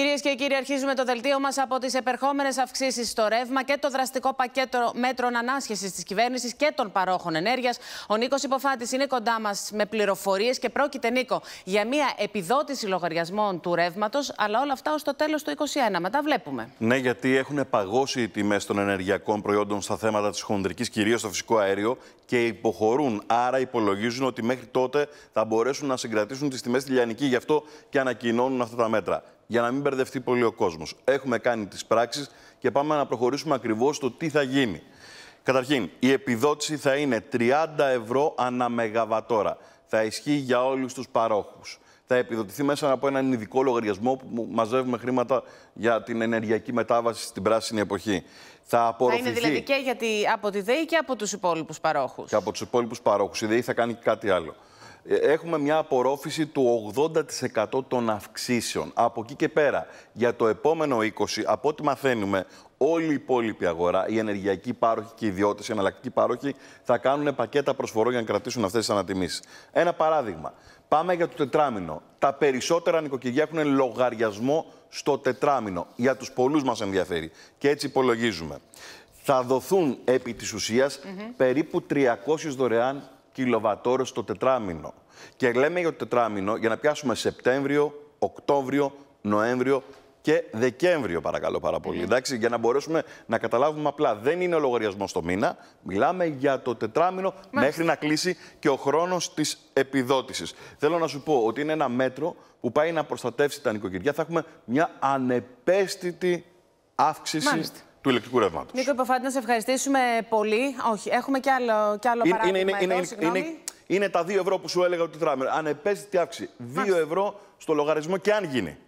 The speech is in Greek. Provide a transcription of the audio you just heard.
Κυρίες και κύριοι, αρχίζουμε το δελτίο μας από τις επερχόμενες αυξήσεις στο ρεύμα και το δραστικό πακέτο μέτρων ανάσχεσης της κυβέρνησης και των παρόχων ενέργειας. Ο Νίκος Υποφάτης είναι κοντά μας με πληροφορίες και πρόκειται, Νίκο, για μια επιδότηση λογαριασμών του ρεύματος, αλλά όλα αυτά ως το τέλος του 2021. Μετά βλέπουμε. Ναι, γιατί έχουν παγώσει οι τιμές των ενεργειακών προϊόντων στα θέματα της χοντρική κυρίως στο φυσικό αέριο, και υποχωρούν. Άρα υπολογίζουν ότι μέχρι τότε θα μπορέσουν να συγκρατήσουν τις τιμές στη Λιανική. Γι' αυτό και ανακοινώνουν αυτά τα μέτρα για να μην μπερδευτεί πολύ ο κόσμος. Έχουμε κάνει τις πράξεις και πάμε να προχωρήσουμε ακριβώς στο τι θα γίνει. Καταρχήν, η επιδότηση θα είναι 30 ευρώ ανά μεγαβατόρα. Θα ισχύει για όλους τους παρόχους. Θα επιδοτηθεί μέσα από έναν ειδικό λογαριασμό που μαζεύουμε χρήματα για την ενεργειακή μετάβαση στην πράσινη εποχή. Θα, είναι δηλαδή και γιατί από τη ΔΕΗ και από τους υπόλοιπους παρόχους. Και από τους υπόλοιπους παρόχους. Η ΔΕΗ θα κάνει κάτι άλλο. Ε, έχουμε μια απορρόφηση του 80% των αυξήσεων. Από εκεί και πέρα, για το επόμενο 20, από ό,τι μαθαίνουμε, όλη η υπόλοιπη αγορά, οι ενεργειακοί πάροχοι και οι ιδιώτες, οι εναλλακτικοί πάροχοι, θα κάνουν πακέτα προσφορών για να κρατήσουν αυτές τις ανατιμήσεις. Ένα παράδειγμα. Πάμε για το τετράμινο. Τα περισσότερα νοικοκυριά έχουν λογαριασμό στο τετράμινο. Για τους πολλούς μας ενδιαφέρει. Και έτσι υπολογίζουμε. Θα δοθούν επί της ουσίας περίπου 300 δωρεάν κιλοβατόρες το τετράμινο. Και λέμε για το τετράμινο για να πιάσουμε Σεπτέμβριο, Οκτώβριο, Νοέμβριο και Δεκέμβριο, παρακαλώ πάρα πολύ. Ναι. για να μπορέσουμε να καταλάβουμε απλά. Δεν είναι ο λογαριασμός το μήνα. Μιλάμε για το τετράμινο μέχρι να κλείσει και ο χρόνος της επιδότησης. Θέλω να σου πω ότι είναι ένα μέτρο που πάει να προστατεύσει τα νοικοκυριά. Θα έχουμε μια ανεπαίσθητη αύξηση του ηλεκτρικού ρεύματος. Νίκο Παπαφάτη, να σε ευχαριστήσουμε πολύ. Όχι, έχουμε κι άλλο, κι άλλο είναι, παράδειγμα είναι, είναι, εδώ, είναι, είναι, είναι, τα 2 ευρώ που σου έλεγα το τράμερ. Αν επέζει επέζεται αύξηση. 2 ευρώ στο λογαριασμό και αν γίνει.